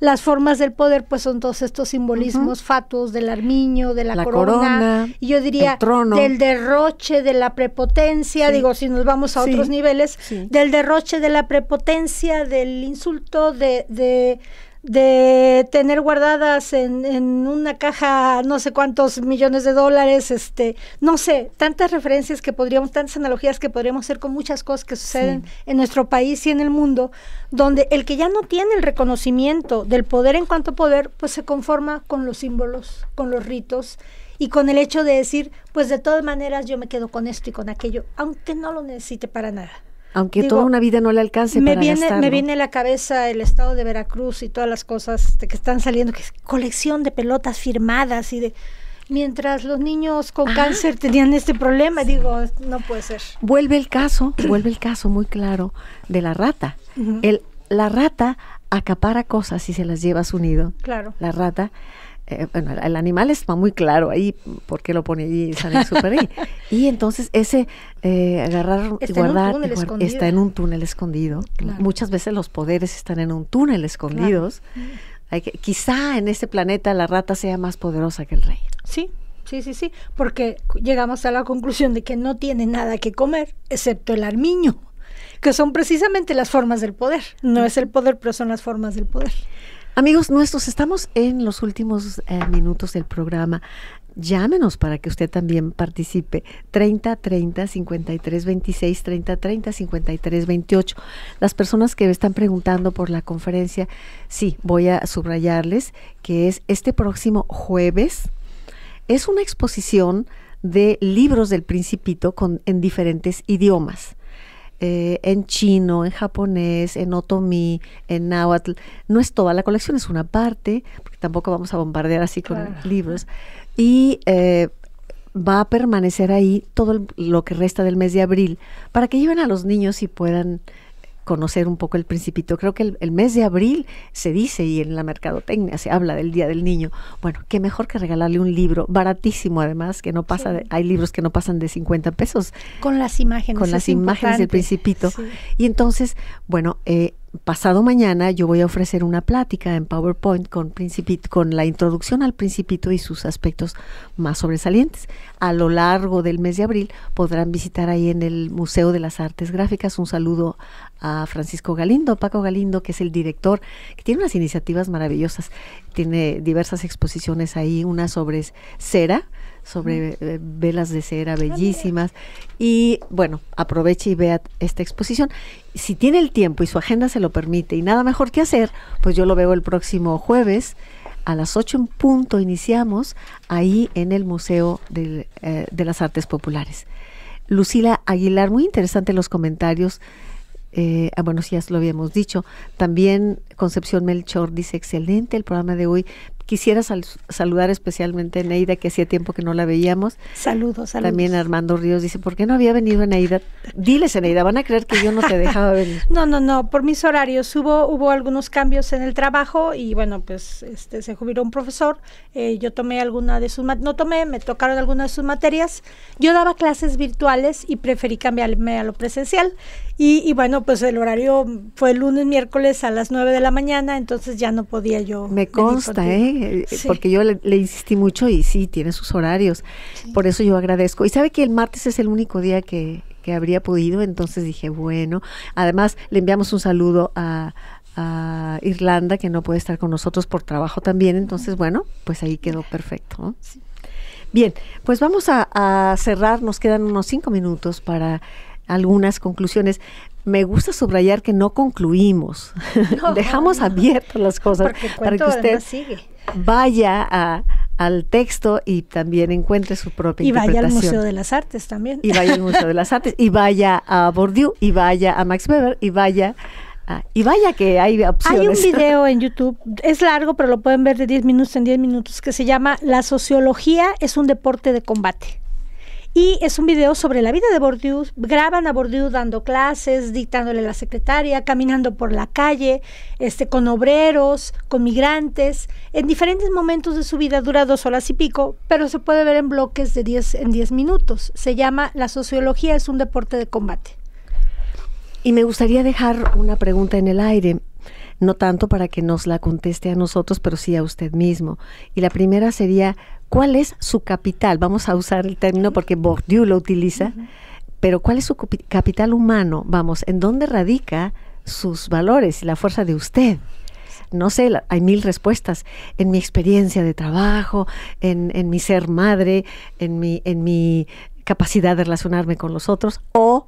Speaker 2: Las formas del poder, pues son todos estos simbolismos fatuos del armiño, de la, corona, yo diría del derroche, de la prepotencia, digo, si nos vamos a otros niveles, del derroche, de la prepotencia, del insulto, de, de de tener guardadas en, una caja no sé cuántos millones de dólares, este, no sé, tantas referencias que podríamos, tantas analogías que podríamos hacer con muchas cosas que suceden en nuestro país y en el mundo, donde el que ya no tiene el reconocimiento del poder en cuanto poder, pues se conforma con los símbolos, con los ritos y con el hecho de decir, pues de todas maneras yo me quedo con esto y con aquello, aunque no lo necesite para nada.
Speaker 1: Aunque toda una vida no le alcance me viene, Me viene
Speaker 2: a la cabeza el estado de Veracruz y todas las cosas que están saliendo, que es colección de pelotas firmadas y de mientras los niños con ah. cáncer
Speaker 1: tenían este problema. Digo, no puede ser. Vuelve el caso, vuelve el caso muy claro de la rata. el, la rata acapara cosas y se las lleva a su nido. Claro. La rata eh, bueno, el animal está muy claro ahí, porque lo pone allí, sale súper ahí. y entonces ese eh, agarrar y guardar, está en un túnel escondido. Muchas veces los poderes están en un túnel escondidos. Mm. quizá en este planeta la rata sea más poderosa que el rey.
Speaker 2: Sí, sí, sí, sí, porque llegamos a la conclusión de que no tiene nada que comer,
Speaker 1: excepto el armiño, que son precisamente las formas del poder. No mm. es el poder, pero son las formas del poder. Amigos nuestros, estamos en los últimos eh, minutos del programa. Llámenos para que usted también participe. 30 30 53 26 30 30 53 28. Las personas que están preguntando por la conferencia, sí, voy a subrayarles que es este próximo jueves. Es una exposición de libros del Principito con, en diferentes idiomas. Eh, en chino, en japonés, en otomi, en náhuatl. No es toda la colección, es una parte, porque tampoco vamos a bombardear así con libros. Y eh, va a permanecer ahí todo lo que resta del mes de abril para que lleven a los niños y puedan conocer un poco el principito. Creo que el, mes de abril se dice y en la mercadotecnia se habla del Día del Niño. Bueno, qué mejor que regalarle un libro, baratísimo además, que no pasa, de, hay libros que no pasan de 50 pesos.
Speaker 2: Con las imágenes. Con las imágenes del principito.
Speaker 1: Y entonces, bueno, eh, pasado mañana yo voy a ofrecer una plática en PowerPoint con, Principito, con la introducción al Principito y sus aspectos más sobresalientes. A lo largo del mes de abril podrán visitar ahí en el Museo de las Artes Gráficas. Un saludo a Francisco Galindo, Paco Galindo, que es el director, que tiene unas iniciativas maravillosas. Tiene diversas exposiciones ahí, una sobre cera, sobre velas de cera ah, bellísimas. Y bueno, aproveche y vea esta exposición. Si tiene el tiempo y su agenda se lo permite y nada mejor que hacer, pues yo lo veo el próximo jueves a las 8 en punto iniciamos ahí en el Museo de, eh, de las Artes Populares. Lucila Aguilar, muy interesante los comentarios. Eh, ah, bueno, si ya lo habíamos dicho. También Concepción Melchor dice, excelente el programa de hoy, Quisiera saludar especialmente a Neida, que hacía tiempo que no la veíamos. Saludos, saludos. También Armando Ríos dice, ¿por qué no había venido Neida? Diles, Neida, van a creer que yo no te dejaba venir. no, no, no, por mis horarios hubo, hubo algunos cambios
Speaker 2: en el trabajo y bueno, pues este, se jubiló un profesor, eh, yo tomé alguna de sus, no tomé, me tocaron algunas de sus materias. Yo daba clases virtuales y preferí cambiarme a lo presencial y, bueno, pues el horario fue lunes, miércoles a las 9 de la mañana, entonces ya no podía yo. Me consta, ¿eh? Eh, porque
Speaker 1: yo le, insistí mucho y sí, tiene sus horarios. Por eso yo agradezco. Y sabe que el martes es el único día que, habría podido, entonces dije, bueno, además le enviamos un saludo a, Irlanda, que no puede estar con nosotros por trabajo también. Entonces, bueno, pues ahí quedó perfecto. Bien, pues vamos a, cerrar. Nos quedan unos cinco minutos para algunas conclusiones. Me gusta subrayar que no concluimos, dejamos abiertas las cosas para que usted sigue. vaya a, al texto y también encuentre su propia y Y vaya al Museo de
Speaker 2: las Artes también. Y vaya al Museo de
Speaker 1: las Artes, y vaya a Bourdieu, y vaya a Max Weber, y vaya y vaya que hay opciones. Hay un video
Speaker 2: en YouTube, es largo, pero lo pueden ver de 10 minutos en 10 minutos, que se llama La sociología es un deporte de combate. Y es un video sobre la vida de Bourdieu. Graban a Bourdieu dando clases, dictándole a la secretaria, caminando por la calle, este, con obreros, con migrantes, en diferentes momentos de su vida. Dura dos horas y pico, pero se puede ver en bloques de 10 en 10 minutos. Se llama La sociología es un deporte de combate.
Speaker 1: Y me gustaría dejar una pregunta en el aire no tanto para que nos la conteste a nosotros, pero sí a usted mismo. Y la primera sería, ¿cuál es su capital? Vamos a usar el término porque Bourdieu lo utiliza, pero ¿cuál es su capital humano? Vamos, ¿en dónde radica sus valores y la fuerza de usted? no sé, hay mil respuestas en mi experiencia de trabajo, en, en, mi ser madre, en mi, en mi capacidad de relacionarme con los otros, o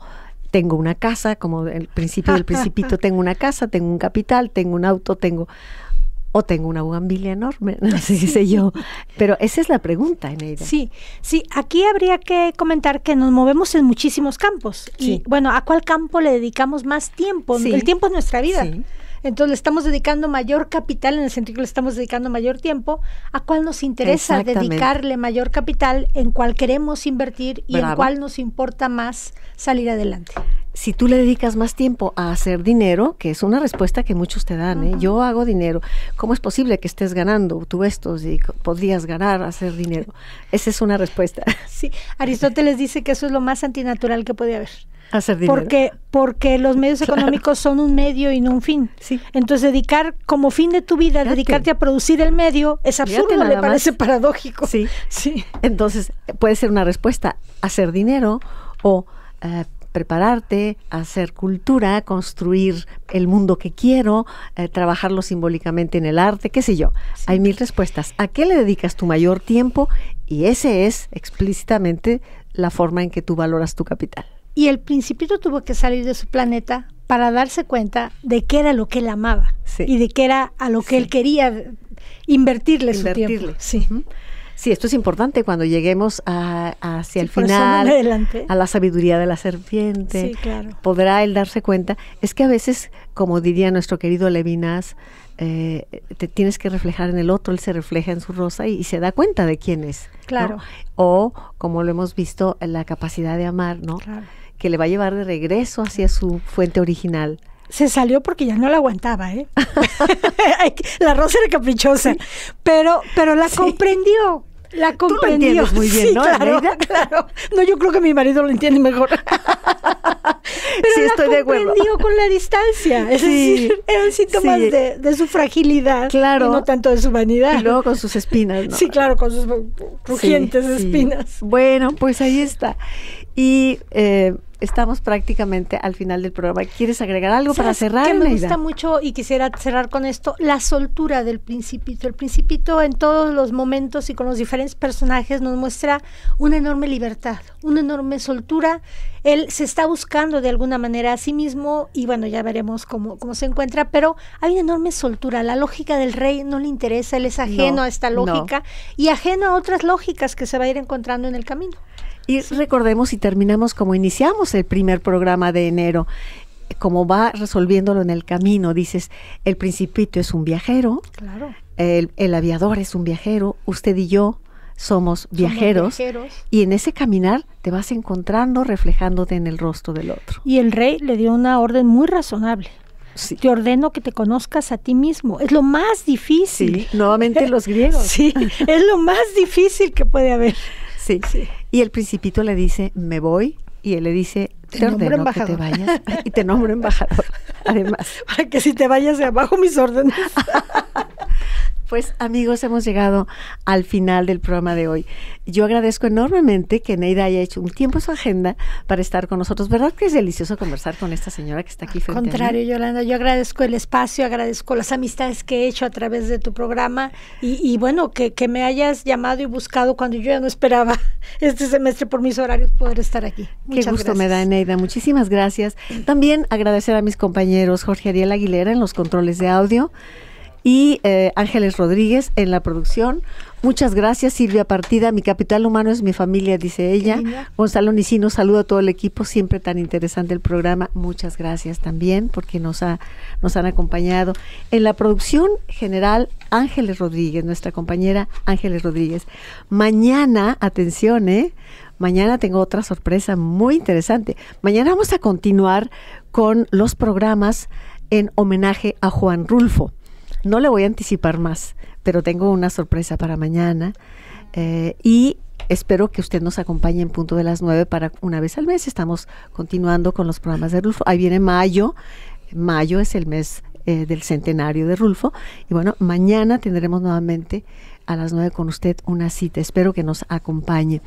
Speaker 1: tengo una casa, como el principio del principito, tengo una casa, tengo un capital, tengo un auto, tengo o tengo una bugambilia enorme, no sé si sé yo. Pero esa es la pregunta,
Speaker 2: Eneida. Sí, sí, aquí habría que comentar que nos movemos en muchísimos campos. Y bueno, ¿a cuál campo le dedicamos más tiempo? El tiempo es nuestra vida. Sí. Entonces le estamos dedicando mayor capital, en el sentido que le estamos dedicando mayor tiempo, a cuál nos interesa dedicarle mayor capital, en cuál queremos invertir y en cuál nos importa más salir adelante
Speaker 1: si tú le dedicas más tiempo a hacer dinero, que es una respuesta que muchos te dan, ¿eh? yo hago dinero, ¿cómo es posible que estés ganando tú estos y podrías ganar, hacer dinero? Esa es una respuesta.
Speaker 2: Sí, Aristóteles dice que eso es lo más antinatural que puede haber.
Speaker 1: Hacer Porque,
Speaker 2: porque los medios económicos son un medio y no un fin. Sí. Entonces, dedicar como fin de tu vida, dedicarte a producir el medio, es absurdo, me parece
Speaker 1: paradójico. Sí. sí. Entonces, puede ser una respuesta, hacer dinero o eh, prepararte, hacer cultura, construir el mundo que quiero, eh, trabajarlo simbólicamente en el arte, qué sé yo. Hay mil respuestas. ¿A qué le dedicas tu mayor tiempo? Y ese es explícitamente la forma en que tú valoras tu capital. Y el principito
Speaker 2: tuvo que salir de su planeta para darse cuenta de qué era lo que él amaba y de qué
Speaker 1: era a lo que él quería invertirle, su tiempo. Sí. Sí, esto es importante cuando lleguemos a, hacia el final, a la sabiduría de la serpiente. claro. Podrá él darse cuenta. Es que a veces, como diría nuestro querido Levinas, eh, te tienes que reflejar en el otro, él se refleja en su rosa y, se da cuenta de quién es. Claro. O, como lo hemos visto, la capacidad de amar, ¿no? Claro que le va a llevar de regreso hacia su fuente original. Se salió porque ya no la aguantaba, ¿eh?
Speaker 2: la rosa era caprichosa, pero, pero la comprendió. La comprendió. Tú muy bien, ¿no? Claro, claro. No, yo creo que mi marido lo entiende mejor. sí, estoy comprendió de acuerdo. con la distancia. Es decir, eran síntomas de, su
Speaker 1: fragilidad, claro. y no tanto de su vanidad. Y luego con sus espinas, Sí, claro, con sus
Speaker 2: crujientes espinas.
Speaker 1: Bueno, pues ahí está. Y eh, estamos prácticamente al final del programa. ¿Quieres agregar algo para cerrar? me gusta
Speaker 2: mucho y quisiera cerrar con esto, la soltura del principito. El principito en todos los momentos y con los diferentes personajes nos muestra una enorme libertad, una enorme soltura. Él se está buscando de alguna manera a sí mismo y bueno, ya veremos cómo, cómo se encuentra, pero hay una enorme soltura. La lógica del rey no le interesa, él es ajeno a esta lógica y ajeno a otras lógicas que se va a ir encontrando en el camino.
Speaker 1: Y recordemos y terminamos como iniciamos el primer programa de enero, como va resolviéndolo en el camino. Dices, el principito es un viajero, claro. el, aviador es un viajero, usted y yo somos viajeros, y en ese caminar te vas encontrando reflejándote en el rostro del otro.
Speaker 2: Y el rey le dio una orden muy razonable. Te ordeno que te conozcas a ti mismo.
Speaker 1: Es lo más difícil. Sí, nuevamente los griegos. sí, es lo más difícil que puede haber. Sí, sí. Y el principito le dice, me voy. Y él le dice, te, ordeno embajador. Que te vayas. y te nombro embajador, además. Para que si te vayas de abajo mis órdenes. Pues amigos, hemos llegado al final del programa de hoy. Yo agradezco enormemente que Neida haya hecho un tiempo su agenda para estar con nosotros. ¿Verdad que es delicioso conversar con esta señora que está aquí frente contrario,
Speaker 2: Yolanda, yo agradezco el espacio, agradezco las amistades que he hecho a través de tu programa y, bueno, que, me hayas llamado y buscado cuando yo ya no esperaba este semestre por mis horarios poder estar aquí. Qué gusto me da,
Speaker 1: Neida. Muchísimas gracias. También agradecer a mis compañeros Jorge Ariel Aguilera en los controles de audio y eh, Ángeles Rodríguez en la producción. Muchas gracias, Silvia Partida. Mi capital humano es mi familia, dice ella. Gonzalo Nicino, saludo a todo el equipo, siempre tan interesante el programa. Muchas gracias también porque nos, nos han acompañado. En la producción general, Ángeles Rodríguez, nuestra compañera Ángeles Rodríguez. Mañana, atención, ¿eh? Mañana tengo otra sorpresa muy interesante. Mañana vamos a continuar con los programas en homenaje a Juan Rulfo. No le voy a anticipar más, pero tengo una sorpresa para mañana. Eh, y espero que usted nos acompañe en punto de las nueve para una vez al mes. Estamos continuando con los programas de Rulfo. Ahí viene mayo. Mayo es el mes eh, del centenario de Rulfo. Y bueno, mañana tendremos nuevamente a las 9 con usted una cita. Espero que nos acompañe.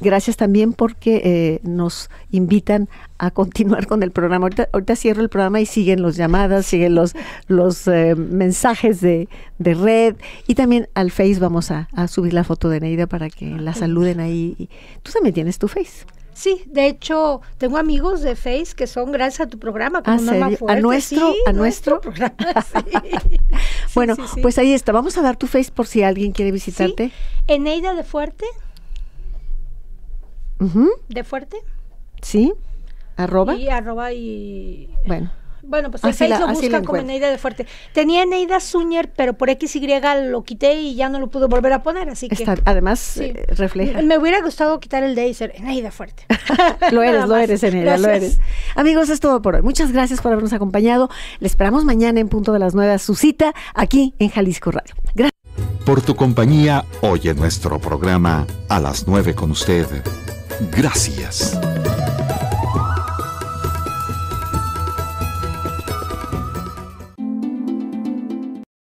Speaker 1: Gracias también porque eh, nos invitan a continuar con el programa. Ahorita, cierro el programa y siguen las llamadas, siguen los, los eh, mensajes de, de, red y también al Face vamos a, a, subir la foto de Neida para que la saluden ahí. Tú también tienes tu Face.
Speaker 2: Sí, de hecho, tengo amigos de Face que son gracias a tu programa. Ah, ¿A nuestro? ¿A
Speaker 1: nuestro? Programa, bueno, pues ahí está. Vamos a dar tu Face por si alguien quiere visitarte.
Speaker 2: Eneida de Fuerte. De Fuerte.
Speaker 1: Sí. Arroba. Y
Speaker 2: arroba y... Bueno. Bueno, pues a lo busca como Eneida de Fuerte. Tenía Neida Suñer, pero por XY lo quité y ya no lo pude volver a poner, así que.
Speaker 1: además, eh, refleja.
Speaker 2: Me, hubiera gustado quitar el de y ser Fuerte. lo eres, lo eres, Eneida, lo eres.
Speaker 1: Amigos, es todo por hoy. Muchas gracias por habernos acompañado. Le esperamos mañana en punto de las nueve su cita aquí en Jalisco Radio. Gracias. Por tu compañía, hoy en nuestro programa a las nueve con usted. Gracias.